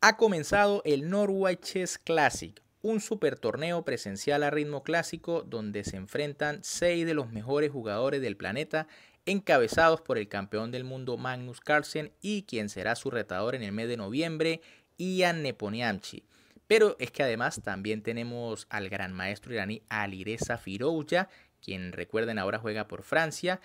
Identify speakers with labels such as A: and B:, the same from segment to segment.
A: Ha comenzado el Norway Chess Classic, un super torneo presencial a ritmo clásico donde se enfrentan seis de los mejores jugadores del planeta, encabezados por el campeón del mundo Magnus Carlsen y quien será su retador en el mes de noviembre, Ian Neponiamchi. Pero es que además también tenemos al gran maestro iraní Alireza Firouja, quien recuerden ahora juega por Francia,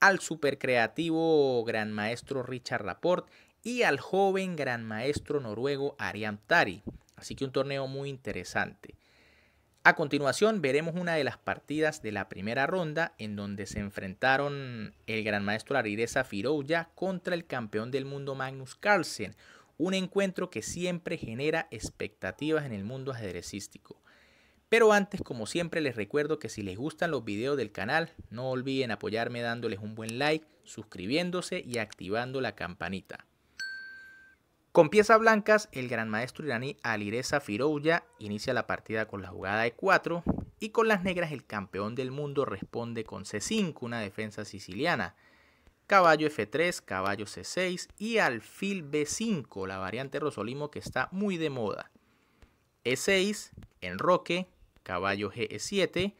A: al super creativo gran maestro Richard Laporte y al joven gran maestro noruego Ariam Tari. Así que un torneo muy interesante. A continuación veremos una de las partidas de la primera ronda en donde se enfrentaron el gran maestro Larireza Firouya contra el campeón del mundo Magnus Carlsen, un encuentro que siempre genera expectativas en el mundo ajedrecístico. Pero antes, como siempre, les recuerdo que si les gustan los videos del canal, no olviden apoyarme dándoles un buen like, suscribiéndose y activando la campanita. Con piezas blancas, el gran maestro iraní Alireza Firouya inicia la partida con la jugada e 4 y con las negras el campeón del mundo responde con C5, una defensa siciliana. Caballo F3, caballo C6 y alfil B5, la variante Rosolimo que está muy de moda. E6, enroque, caballo G7,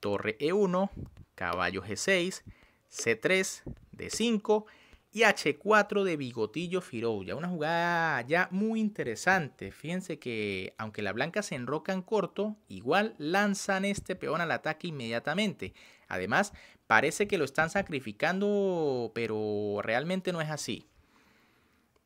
A: torre E1, caballo G6, C3, D5 y H4 de Bigotillo ya Una jugada ya muy interesante. Fíjense que aunque las blancas se enrocan corto, igual lanzan este peón al ataque inmediatamente. Además, parece que lo están sacrificando, pero realmente no es así.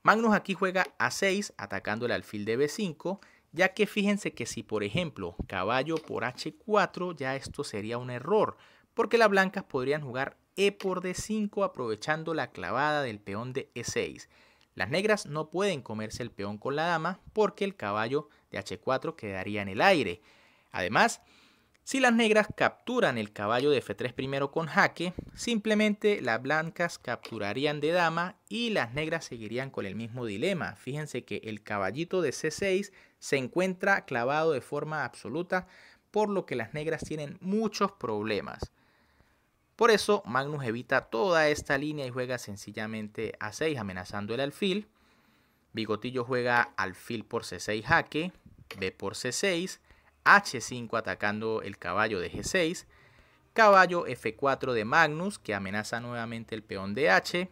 A: Magnus aquí juega a 6, atacando el alfil de B5, ya que fíjense que si por ejemplo caballo por H4, ya esto sería un error, porque las blancas podrían jugar e por d5 aprovechando la clavada del peón de e6. Las negras no pueden comerse el peón con la dama porque el caballo de h4 quedaría en el aire. Además, si las negras capturan el caballo de f3 primero con jaque, simplemente las blancas capturarían de dama y las negras seguirían con el mismo dilema. Fíjense que el caballito de c6 se encuentra clavado de forma absoluta, por lo que las negras tienen muchos problemas. Por eso Magnus evita toda esta línea y juega sencillamente a 6 amenazando el alfil. Bigotillo juega alfil por C6 jaque, B por C6, H5 atacando el caballo de G6, caballo F4 de Magnus que amenaza nuevamente el peón de H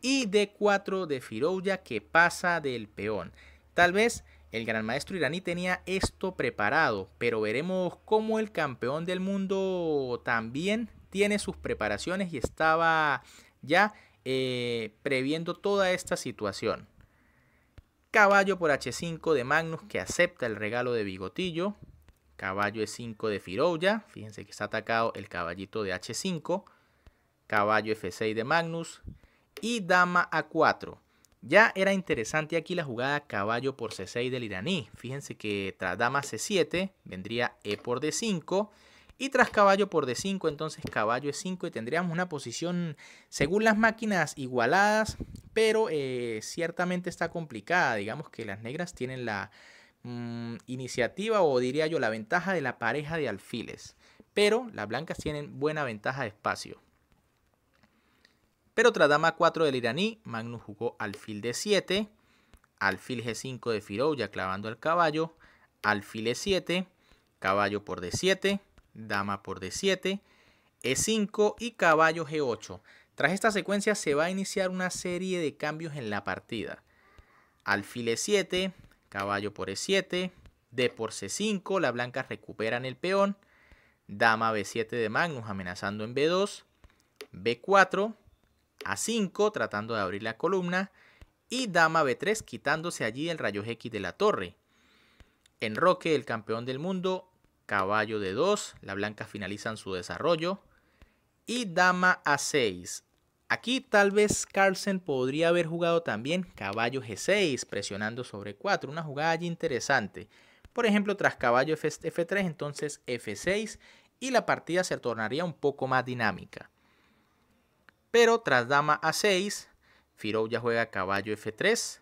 A: y D4 de Firoya que pasa del peón. Tal vez el gran maestro iraní tenía esto preparado, pero veremos cómo el campeón del mundo también tiene sus preparaciones y estaba ya eh, previendo toda esta situación. Caballo por H5 de Magnus que acepta el regalo de Bigotillo. Caballo E5 de Firoya, Fíjense que está atacado el caballito de H5. Caballo F6 de Magnus. Y dama A4. Ya era interesante aquí la jugada caballo por c6 del iraní. Fíjense que tras dama c7 vendría e por d5 y tras caballo por d5, entonces caballo e5 y tendríamos una posición, según las máquinas, igualadas, pero eh, ciertamente está complicada. Digamos que las negras tienen la mm, iniciativa o diría yo la ventaja de la pareja de alfiles, pero las blancas tienen buena ventaja de espacio. Pero tras dama 4 del iraní, Magnus jugó alfil d 7 alfil G5 de Firou ya clavando al caballo, alfil E7, caballo por D7, dama por D7, E5 y caballo G8. Tras esta secuencia se va a iniciar una serie de cambios en la partida. Alfil E7, caballo por E7, D por C5, las blancas recuperan el peón, dama B7 de Magnus amenazando en B2, B4, a5 tratando de abrir la columna y dama B3 quitándose allí el rayo X de la torre. En roque el campeón del mundo, caballo d 2, la blanca finalizan su desarrollo y dama A6. Aquí tal vez Carlsen podría haber jugado también caballo G6 presionando sobre 4, una jugada allí interesante. Por ejemplo, tras caballo F3, entonces F6 y la partida se tornaría un poco más dinámica. Pero tras dama a6, Firo ya juega caballo f3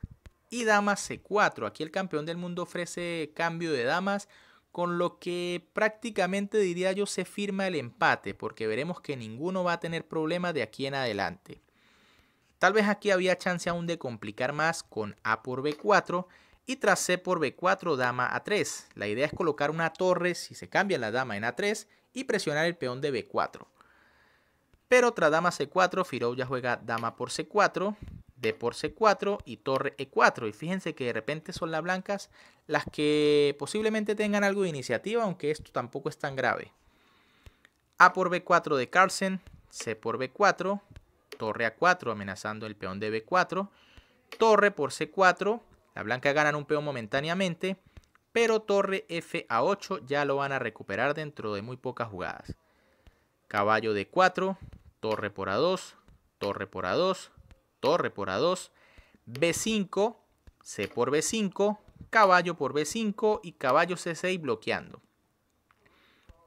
A: y dama c4. Aquí el campeón del mundo ofrece cambio de damas, con lo que prácticamente diría yo se firma el empate, porque veremos que ninguno va a tener problemas de aquí en adelante. Tal vez aquí había chance aún de complicar más con a por b4 y tras c por b4 dama a3. La idea es colocar una torre si se cambia la dama en a3 y presionar el peón de b4. Pero tras dama c4, Firou ya juega dama por c4, d por c4 y torre e4. Y fíjense que de repente son las blancas las que posiblemente tengan algo de iniciativa, aunque esto tampoco es tan grave. A por b4 de Carlsen, c por b4, torre a4 amenazando el peón de b4, torre por c4, la blanca ganan un peón momentáneamente, pero torre f a8 ya lo van a recuperar dentro de muy pocas jugadas caballo d 4, torre por A2, torre por A2, torre por A2, B5, C por B5, caballo por B5 y caballo C6 bloqueando.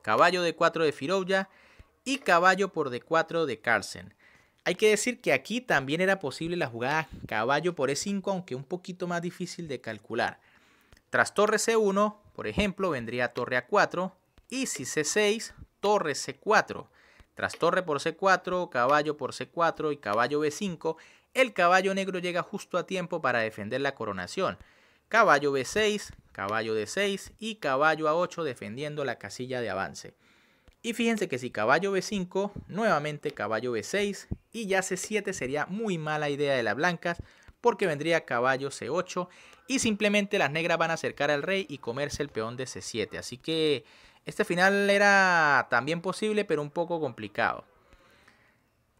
A: Caballo d 4 de Firoya y caballo por D4 de Carlsen. Hay que decir que aquí también era posible la jugada caballo por E5, aunque un poquito más difícil de calcular. Tras torre C1, por ejemplo, vendría torre A4 y si C6, torre C4. Tras torre por C4, caballo por C4 y caballo B5, el caballo negro llega justo a tiempo para defender la coronación. Caballo B6, caballo D6 y caballo A8 defendiendo la casilla de avance. Y fíjense que si caballo B5, nuevamente caballo B6 y ya C7 sería muy mala idea de las blancas porque vendría caballo C8 y simplemente las negras van a acercar al rey y comerse el peón de C7. Así que este final era también posible, pero un poco complicado.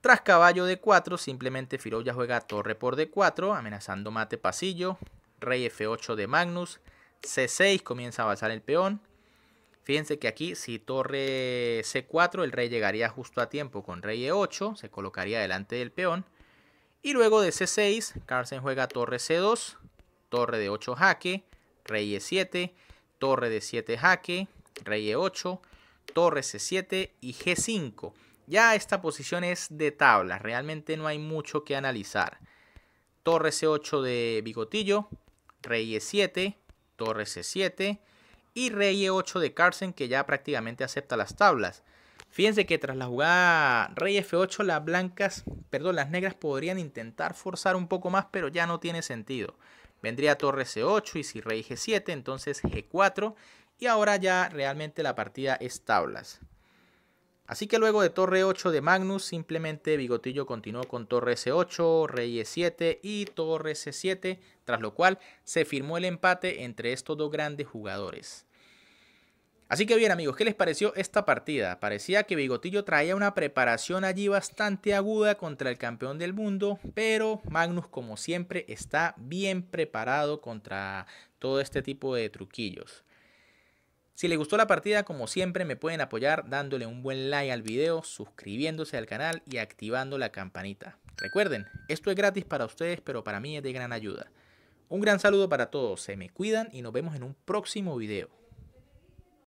A: Tras caballo de 4, simplemente Firoya juega torre por d4, amenazando mate pasillo, rey f8 de Magnus, c6 comienza a avanzar el peón. Fíjense que aquí si torre c4, el rey llegaría justo a tiempo con rey e8, se colocaría delante del peón. Y luego de c6, Carlsen juega torre c2, torre de 8 jaque, rey e7, torre de 7 jaque, rey e8, torre c7 y g5. Ya esta posición es de tablas, realmente no hay mucho que analizar. Torre e c8 de bigotillo, rey e7, torre c7 y rey e8 de Carson que ya prácticamente acepta las tablas. Fíjense que tras la jugada rey f8 las blancas, perdón, las negras podrían intentar forzar un poco más, pero ya no tiene sentido. Vendría torre e c8 y si rey g7, entonces g4 y ahora ya realmente la partida es tablas. Así que luego de torre 8 de Magnus, simplemente Bigotillo continuó con torre C8, rey E7 y torre C7, tras lo cual se firmó el empate entre estos dos grandes jugadores. Así que bien amigos, ¿qué les pareció esta partida? Parecía que Bigotillo traía una preparación allí bastante aguda contra el campeón del mundo, pero Magnus como siempre está bien preparado contra todo este tipo de truquillos. Si les gustó la partida, como siempre, me pueden apoyar dándole un buen like al video, suscribiéndose al canal y activando la campanita. Recuerden, esto es gratis para ustedes, pero para mí es de gran ayuda. Un gran saludo para todos, se me cuidan y nos vemos en un próximo video.